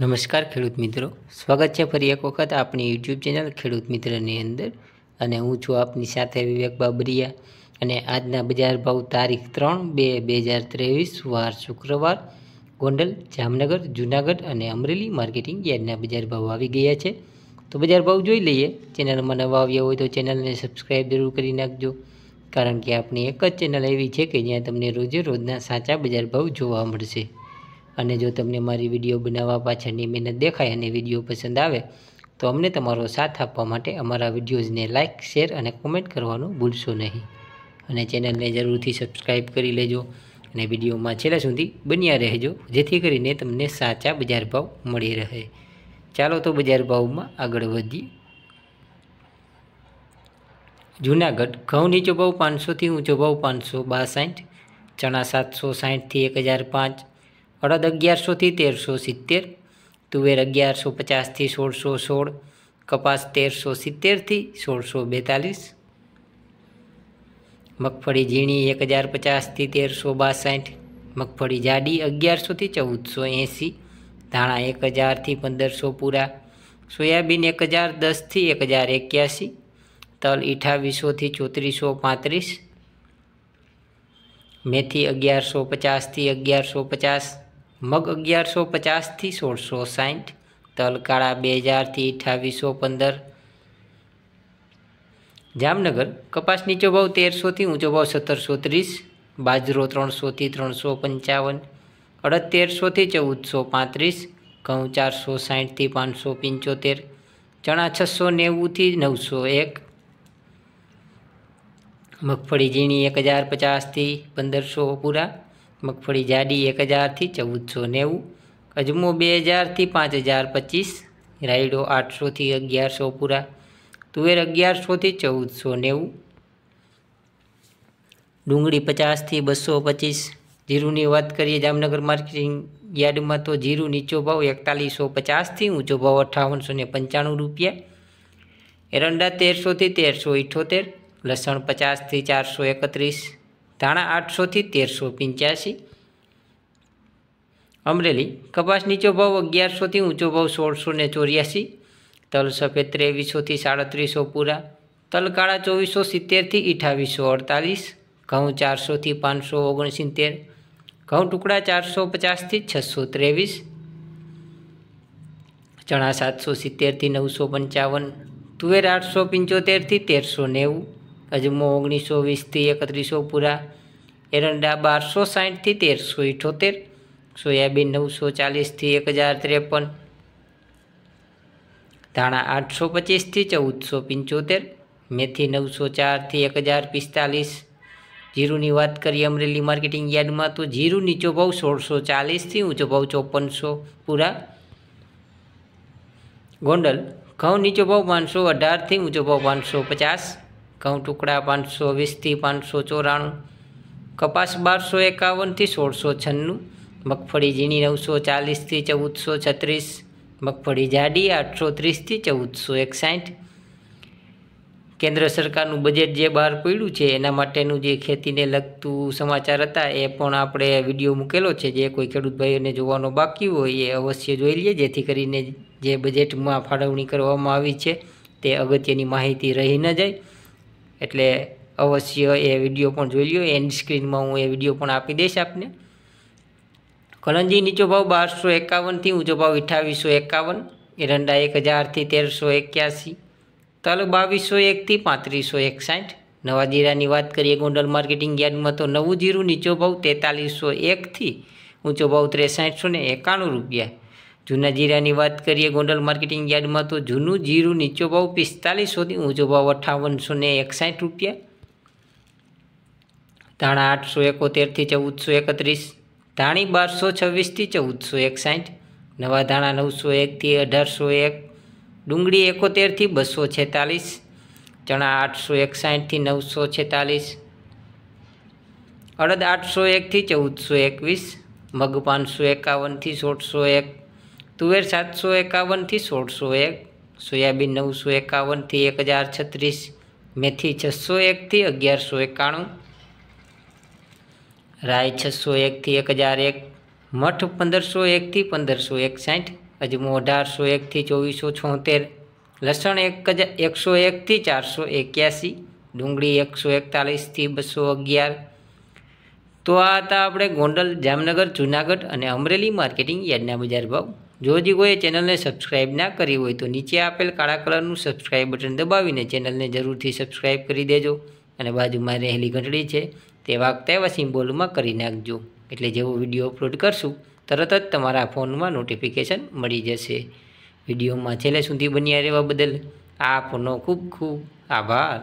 નમસ્કાર ખેડૂત મિત્રો સ્વાગત છે ફરી એક વખત આપણી યુટ્યુબ ચેનલ ખેડૂત મિત્રની અંદર અને હું છું આપની સાથે વિવેક બાબરિયા અને આજના બજાર ભાવ તારીખ ત્રણ બે બે હજાર ત્રેવીસ વાર શુક્રવાર ગોંડલ જામનગર જૂનાગઢ અને અમરેલી માર્કેટિંગ યાર્ડના બજાર ભાવ આવી ગયા છે તો બજાર ભાવ જોઈ લઈએ ચેનલમાં નવા આવ્યા હોય તો ચેનલને સબસ્ક્રાઈબ જરૂર કરી નાખજો કારણ કે આપણી એક જ ચેનલ એવી છે કે જ્યાં તમને રોજે રોજના સાચા બજાર ભાવ જોવા મળશે અને જો તમને મારી વિડીયો બનાવવા પાછળની મહેનત દેખાય અને વિડીયો પસંદ આવે તો અમને તમારો સાથ આપવા માટે અમારા વિડીયોઝને લાઇક શેર અને કોમેન્ટ કરવાનું ભૂલશો નહીં અને ચેનલને જરૂરથી સબસ્ક્રાઈબ કરી લેજો અને વિડીયોમાં છેલ્લા સુધી બન્યા રહેજો જેથી કરીને તમને સાચા બજાર ભાવ મળી રહે ચાલો તો બજાર ભાવમાં આગળ વધીએ જૂનાગઢ ઘઉં નીચો ભાવ પાંચસોથી ઊંચો ભાવ પાંચસો બાસઠ ચણા સાતસો સાઠથી એક હજાર પાંચ અડદ અગિયારસોથી તેરસો સિત્તેર તુવેર અગિયારસો પચાસથી સોળસો સોળ કપાસ તેરસો સિત્તેરથી સોળસો બેતાલીસ મગફળી ઝીણી એક હજાર પચાસથી તેરસો બાસઠ મગફળી જાડી અગિયારસોથી ચૌદસો એંસી ધાણા એક હજારથી પંદરસો પૂરા સોયાબીન એક હજાર દસથી એક હજાર એક્યાસી તલ અઠાવીસોથી ચોત્રીસો પાંત્રીસ મેથી અગિયારસો પચાસથી અગિયારસો પચાસ મગ અગિયારસો પચાસથી સોળસો સાઠ તલકાળા બે હજારથી અઠાવીસો પંદર જામનગર કપાસ નીચો ભાવ તેરસોથી ઊંચો ભાવ સત્તરસો ત્રીસ બાજરો ત્રણસોથી ત્રણસો પંચાવન અડતેરસોથી ચૌદસો પાંત્રીસ ઘઉં ચારસો સાઠથી પાંચસો પંચોતેર ચણા છસો નેવુંથી નવસો એક મગફળી ઝીણી એક હજાર પચાસથી પંદરસો પૂરા મગફળી જાડી એક હજારથી ચૌદસો નેવું અજમો બે હજારથી પાંચ હજાર પચીસ રાયડો આઠસોથી અગિયારસો પૂરા તુવેર અગિયારસોથી ચૌદસો નેવું ડુંગળી પચાસથી બસો પચીસ જીરુંની વાત કરીએ જામનગર માર્કેટિંગ યાર્ડમાં તો જીરું નીચો ભાવ એકતાલીસો પચાસથી ઊંચો ભાવ અઠ્ઠાવનસો ને પંચાણું રૂપિયા એરંડા તેરસોથી તેરસો ઇઠ્ઠોતેર લસણ પચાસથી ચારસો એકત્રીસ ધાણા આઠસોથી તેરસો પંચ્યાસી અમરેલી કપાસ નીચો ભાવ અગિયારસોથી ઊંચો ભાવ સોળસો ને ચોર્યાસી તલ સફેદ ત્રેવીસોથી સાડત્રીસો પૂરા તલ કાળા ચોવીસો સિત્તેરથી અઠાવીસો અડતાલીસ ઘઉં ચારસોથી પાંચસો ઓગણસિત્તેર ઘઉં ટુકડા ચારસો પચાસથી છસો ત્રેવીસ ચણા સાતસો સિત્તેરથી નવસો પંચાવન તુવેર આઠસો પંચોતેરથી તેરસો નેવું અજમો ઓગણીસો વીસથી એકત્રીસો પૂરા એરંડા બારસો સાહીઠથી તેરસો ઇઠોતેર સોયાબીન નવસો ચાલીસથી એક હજાર ત્રેપન ધાણા આઠસો પચીસથી ચૌદસો પંચોતેર મેથી નવસો ચારથી એક હજાર પિસ્તાલીસ જીરુની વાત કરીએ અમરેલી માર્કેટિંગ યાર્ડમાં તો જીરુ નીચો ભાવ સોળસો ચાલીસથી ઊંચો ભાવ ચોપનસો પૂરા ગોંડલ ઘઉં નીચો ભાવ પાંચસો અઢારથી ઊંચો ભાવ પાંચસો પચાસ ઘઉં ટુકડા પાંચસો વીસથી પાંચસો ચોરાણું કપાસ બારસો એકાવનથી સોળસો છન્નું મગફળી ઝીણી નવસો ચાલીસથી ચૌદસો છત્રીસ મગફળી જાડી આઠસો ત્રીસથી ચૌદસો એકસાઠ કેન્દ્ર સરકારનું બજેટ જે બહાર પડ્યું છે એના માટેનું જે ખેતીને લગતું સમાચાર હતા એ પણ આપણે વિડીયો મૂકેલો છે જે કોઈ ખેડૂત ભાઈઓને જોવાનો બાકી હોય એ અવશ્ય જોઈ લઈએ જેથી કરીને જે બજેટમાં ફાળવણી કરવામાં આવી છે તે અગત્યની માહિતી રહી ન જાય એટલે અવશ્ય એ વિડીયો પણ જોઈ લ્યો એન્ડ સ્ક્રીનમાં હું એ વિડીયો પણ આપી દઈશ આપને કલંજી નીચો ભાવ બારસો એકાવનથી ઊંચો ભાવ અઠ્ઠાવીસો એકાવન એરંડા એક હજારથી તેરસો એક્યાસી તલ બાવીસો એકથી પાંત્રીસો એકસાઠ નવા જીરાની વાત કરીએ ગોંડલ માર્કેટિંગ યાર્ડમાં તો નવું જીરું નીચો ભાવ તેતાલીસો એકથી ઊંચો ભાવ ત્રેસાઠસો ને એકાણું રૂપિયા જૂના જીરાની વાત કરીએ ગોંડલ માર્કેટિંગ યાર્ડમાં તો જૂનું જીરું નીચો ભાવ પિસ્તાલીસોથી ઊંચો ભાવ અઠાવનસો ને એકસાઠ રૂપિયા ધાણા આઠસો એકોતેરથી ચૌદસો એકત્રીસ ધાણી બારસો છવ્વીસથી ચૌદસો એકસાઠ નવા ધાણા નવસો એકથી અઢારસો એક ડુંગળી એકોતેરથી બસો છેતાલીસ ચણા આઠસો એકસાઠથી નવસો છેતાલીસ અડદ આઠસો એકથી ચૌદસો એકવીસ મગ પાંચસો એકાવનથી સોળસો એક તુવેર સાતસો એકાવનથી સોળસો એક સોયાબીન નવસો એકાવનથી એક હજાર છત્રીસ મેથી છસો એકથી અગિયારસો એકાણું રાય છસો એકથી એક હજાર એક મઠ પંદરસો એકથી પંદરસો એકસાઠ અજમો અઢારસો એકથી ચોવીસો છોતેર લસણ એક હજાર એકસો એકથી ચારસો એક્યાસી ડુંગળી એકસો એકતાલીસથી બસો અગિયાર તો આ હતા આપણે ગોંડલ જામનગર જૂનાગઢ અને અમરેલી માર્કેટિંગ યાર્ડના બજાર ભાવ જો જી કોઈ ચેનલને સબસ્ક્રાઈબ ના કરી હોય તો નીચે આપેલ કાળા કલરનું સબસ્ક્રાઇબ બટન દબાવીને ચેનલને જરૂરથી સબસ્ક્રાઈબ કરી દેજો અને બાજુમાં રહેલી ઘંટડી છે તે વાગતા એવા સિમ્બોલમાં કરી નાખજો એટલે જેવો વિડીયો અપલોડ કરશું તરત જ તમારા ફોનમાં નોટિફિકેશન મળી જશે વિડીયોમાં છેલ્લે સુધી બન્યા રહેવા બદલ આપનો ખૂબ ખૂબ આભાર